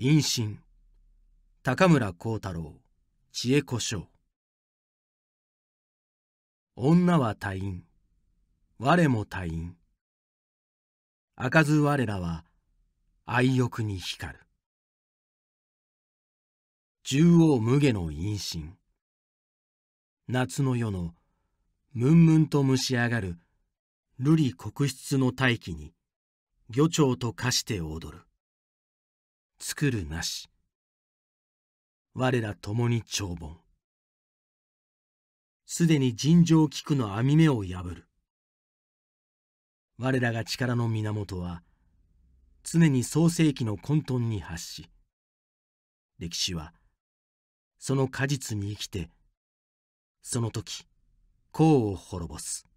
陰信高村光太郎知恵子障女は退院我も退院開かず我らは愛欲に光る縦横無下の陰信夏の夜のムンムンと蒸し上がる瑠璃黒質の大気に漁長と化して踊る作るなし我ら共に長文すでに尋常菊の網目を破る我らが力の源は常に創世紀の混沌に発し歴史はその果実に生きてその時功を滅ぼす